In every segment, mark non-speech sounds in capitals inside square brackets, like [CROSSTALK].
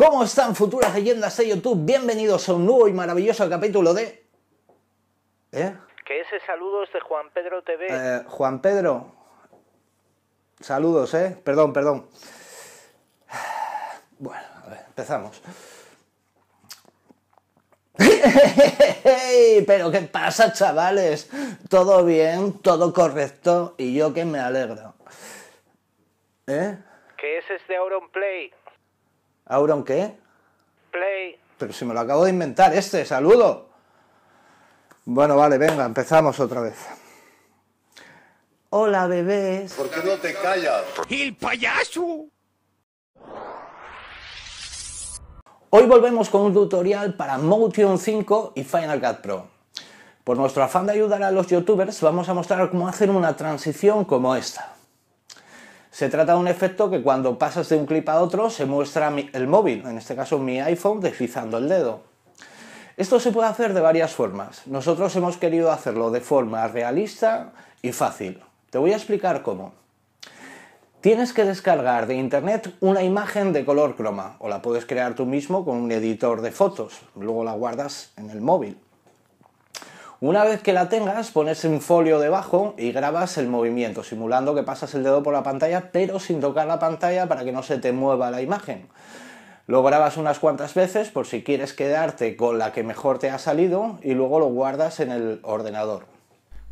¿Cómo están futuras leyendas de YouTube? Bienvenidos a un nuevo y maravilloso capítulo de... ¿Eh? Que ese saludos de Juan Pedro TV. Eh, Juan Pedro, saludos, ¿eh? Perdón, perdón. Bueno, a ver, empezamos. [LAUGHS] Pero ¿qué pasa, chavales? Todo bien, todo correcto y yo que me alegro. ¿Eh? Que ese es de Auron Play. Auron, ¿qué? Play. Pero si me lo acabo de inventar, este, saludo. Bueno, vale, venga, empezamos otra vez. Hola, bebés. ¿Por qué no te callas? ¡El payaso! Hoy volvemos con un tutorial para Motion 5 y Final Cut Pro. Por nuestro afán de ayudar a los youtubers, vamos a mostrar cómo hacer una transición como esta. Se trata de un efecto que cuando pasas de un clip a otro se muestra el móvil, en este caso mi iPhone, deslizando el dedo. Esto se puede hacer de varias formas. Nosotros hemos querido hacerlo de forma realista y fácil. Te voy a explicar cómo. Tienes que descargar de internet una imagen de color croma o la puedes crear tú mismo con un editor de fotos. Luego la guardas en el móvil. Una vez que la tengas, pones un folio debajo y grabas el movimiento, simulando que pasas el dedo por la pantalla, pero sin tocar la pantalla para que no se te mueva la imagen. Lo grabas unas cuantas veces por si quieres quedarte con la que mejor te ha salido y luego lo guardas en el ordenador.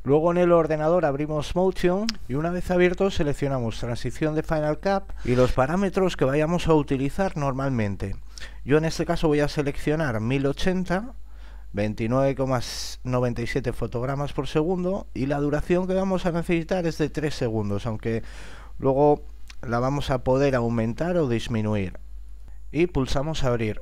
Luego en el ordenador abrimos Motion y una vez abierto seleccionamos Transición de Final Cut y los parámetros que vayamos a utilizar normalmente. Yo en este caso voy a seleccionar 1080 29,97 fotogramas por segundo y la duración que vamos a necesitar es de 3 segundos, aunque luego la vamos a poder aumentar o disminuir. Y pulsamos abrir.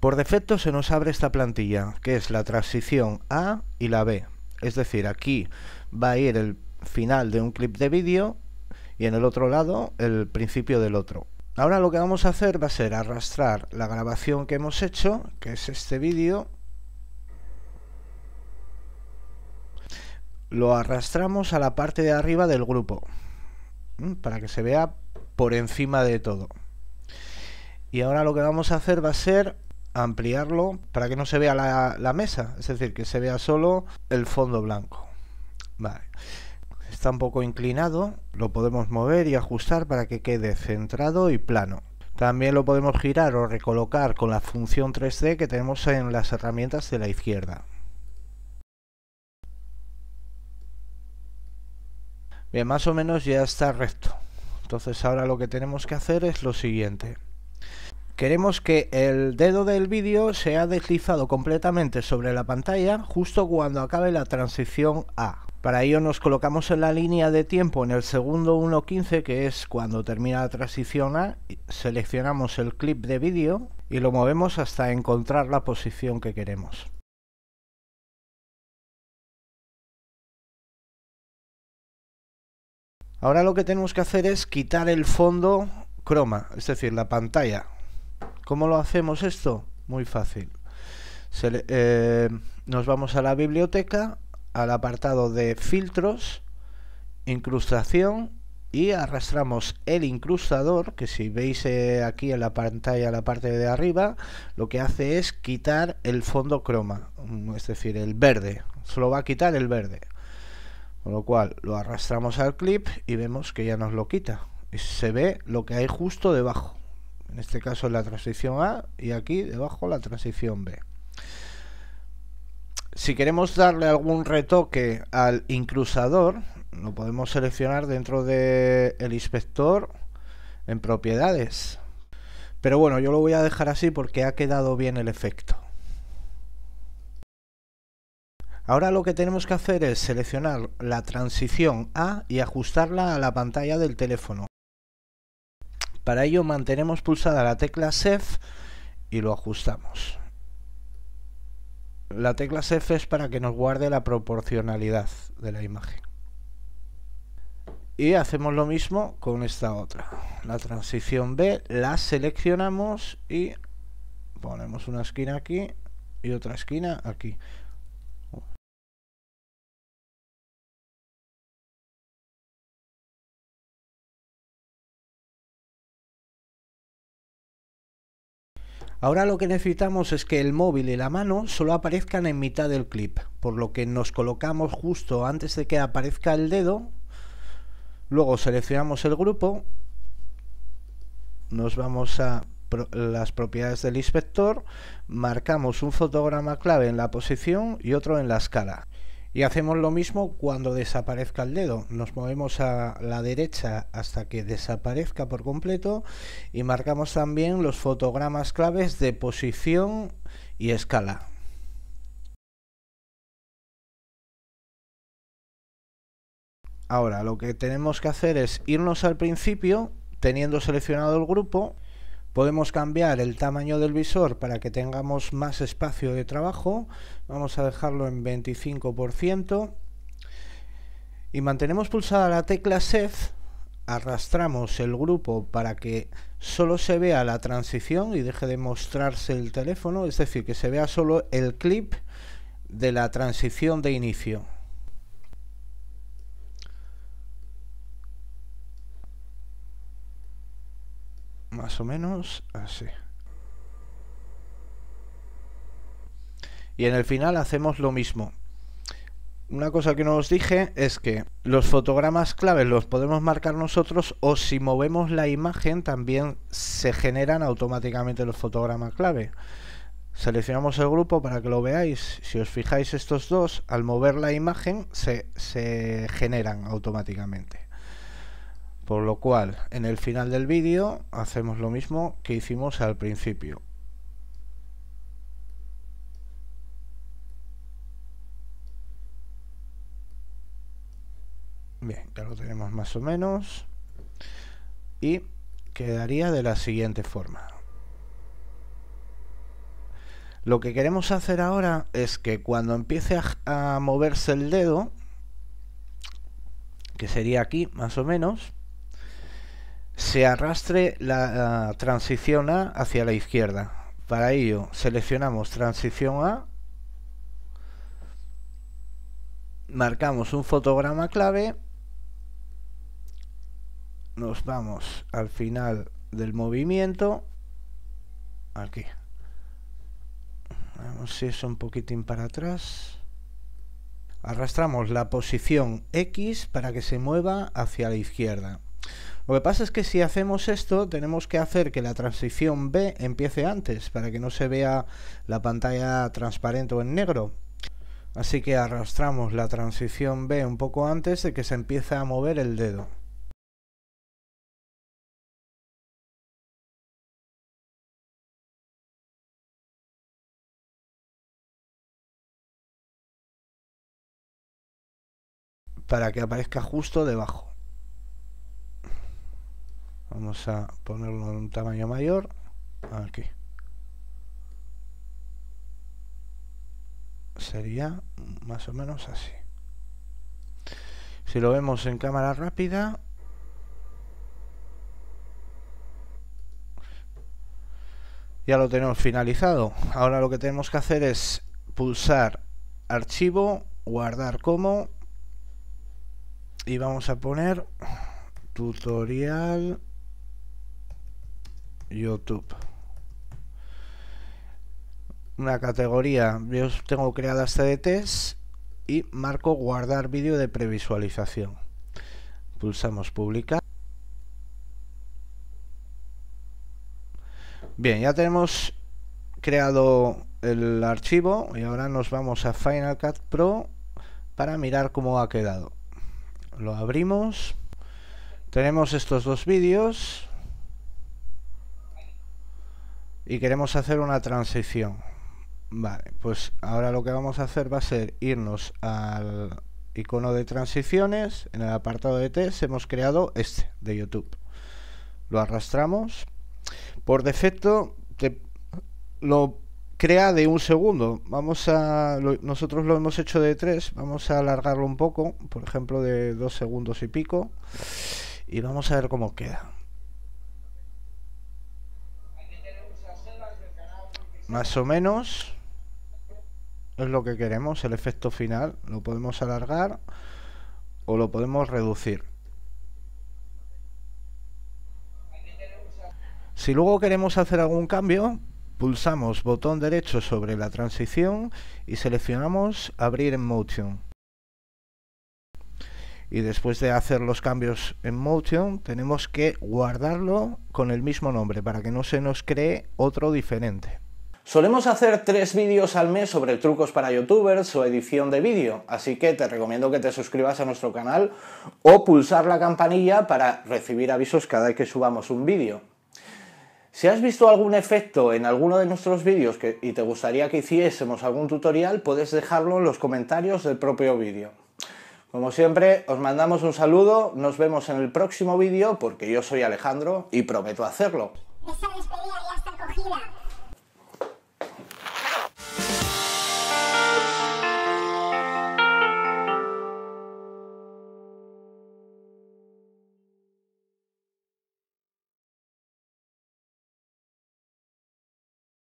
Por defecto se nos abre esta plantilla, que es la transición A y la B. Es decir, aquí va a ir el final de un clip de vídeo y en el otro lado el principio del otro. Ahora lo que vamos a hacer va a ser arrastrar la grabación que hemos hecho, que es este vídeo, lo arrastramos a la parte de arriba del grupo para que se vea por encima de todo y ahora lo que vamos a hacer va a ser ampliarlo para que no se vea la, mesa es decir que se vea solo el fondo blanco está un poco inclinado lo podemos mover y ajustar para que quede centrado y plano también lo podemos girar o recolocar con la función 3D que tenemos en las herramientas de la izquierda Bien, más o menos ya está recto. Entonces ahora lo que tenemos que hacer es lo siguiente. Queremos que el dedo del vídeo sea deslizado completamente sobre la pantalla justo cuando acabe la transición A. Para ello nos colocamos en la línea de tiempo en el segundo 1.15 que es cuando termina la transición A, seleccionamos el clip de vídeo y lo movemos hasta encontrar la posición que queremos. Ahora lo que tenemos que hacer es quitar el fondo croma, es decir, la pantalla. ¿Cómo lo hacemos esto? Muy fácil. Eh, nos vamos a la biblioteca, al apartado de filtros, incrustación y arrastramos el incrustador, que si veis eh, aquí en la pantalla, la parte de arriba, lo que hace es quitar el fondo croma, mm, es decir, el verde. Solo va a quitar el verde. Con lo cual lo arrastramos al clip y vemos que ya nos lo quita. Y se ve lo que hay justo debajo. En este caso la transición A y aquí debajo la transición B. Si queremos darle algún retoque al incrusador, lo podemos seleccionar dentro del inspector en propiedades. Pero bueno, yo lo voy a dejar así porque ha quedado bien el efecto. Ahora lo que tenemos que hacer es seleccionar la transición A y ajustarla a la pantalla del teléfono. Para ello mantenemos pulsada la tecla Shift y lo ajustamos. La tecla Shift es para que nos guarde la proporcionalidad de la imagen. Y hacemos lo mismo con esta otra. La transición B la seleccionamos y ponemos una esquina aquí y otra esquina aquí. Ahora lo que necesitamos es que el móvil y la mano solo aparezcan en mitad del clip, por lo que nos colocamos justo antes de que aparezca el dedo, luego seleccionamos el grupo, nos vamos a las propiedades del inspector, marcamos un fotograma clave en la posición y otro en la escala. Y hacemos lo mismo cuando desaparezca el dedo. Nos movemos a la derecha hasta que desaparezca por completo y marcamos también los fotogramas claves de posición y escala. Ahora lo que tenemos que hacer es irnos al principio teniendo seleccionado el grupo Podemos cambiar el tamaño del visor para que tengamos más espacio de trabajo. Vamos a dejarlo en 25%. Y mantenemos pulsada la tecla Shift. Arrastramos el grupo para que solo se vea la transición y deje de mostrarse el teléfono. Es decir, que se vea solo el clip de la transición de inicio. más o menos así. Y en el final hacemos lo mismo. Una cosa que no os dije es que los fotogramas claves los podemos marcar nosotros o si movemos la imagen también se generan automáticamente los fotogramas clave. Seleccionamos el grupo para que lo veáis. Si os fijáis estos dos, al mover la imagen se, se generan automáticamente por lo cual en el final del vídeo hacemos lo mismo que hicimos al principio bien, ya lo tenemos más o menos y quedaría de la siguiente forma lo que queremos hacer ahora es que cuando empiece a, moverse el dedo que sería aquí más o menos se arrastre la, transición A hacia la izquierda. Para ello seleccionamos transición A, marcamos un fotograma clave, nos vamos al final del movimiento, aquí. Vamos si es un poquitín para atrás. Arrastramos la posición X para que se mueva hacia la izquierda. Lo que pasa es que si hacemos esto, tenemos que hacer que la transición B empiece antes, para que no se vea la pantalla transparente o en negro. Así que arrastramos la transición B un poco antes de que se empiece a mover el dedo. para que aparezca justo debajo vamos a ponerlo en un tamaño mayor aquí sería más o menos así si lo vemos en cámara rápida ya lo tenemos finalizado ahora lo que tenemos que hacer es pulsar archivo guardar como y vamos a poner tutorial YouTube. Una categoría, yo tengo creadas CDTs y marco guardar vídeo de previsualización. Pulsamos publicar. Bien, ya tenemos creado el archivo y ahora nos vamos a Final Cut Pro para mirar cómo ha quedado. Lo abrimos. Tenemos estos dos vídeos, y queremos hacer una transición. Vale, pues ahora lo que vamos a hacer va a ser irnos al icono de transiciones, en el apartado de test hemos creado este de YouTube. Lo arrastramos. Por defecto lo crea de un segundo. Vamos a nosotros lo hemos hecho de tres, vamos a alargarlo un poco, por ejemplo de dos segundos y pico, y vamos a ver cómo queda. Más o menos es lo que queremos, el efecto final. Lo podemos alargar o lo podemos reducir. Si luego queremos hacer algún cambio, pulsamos botón derecho sobre la transición y seleccionamos abrir en motion. Y después de hacer los cambios en motion, tenemos que guardarlo con el mismo nombre para que no se nos cree otro diferente. Solemos hacer tres vídeos al mes sobre trucos para youtubers o edición de vídeo, así que te recomiendo que te suscribas a nuestro canal o pulsar la campanilla para recibir avisos cada vez que subamos un vídeo. Si has visto algún efecto en alguno de nuestros vídeos y te gustaría que hiciésemos algún tutorial, puedes dejarlo en los comentarios del propio vídeo. Como siempre, os mandamos un saludo, nos vemos en el próximo vídeo porque yo soy Alejandro y prometo hacerlo.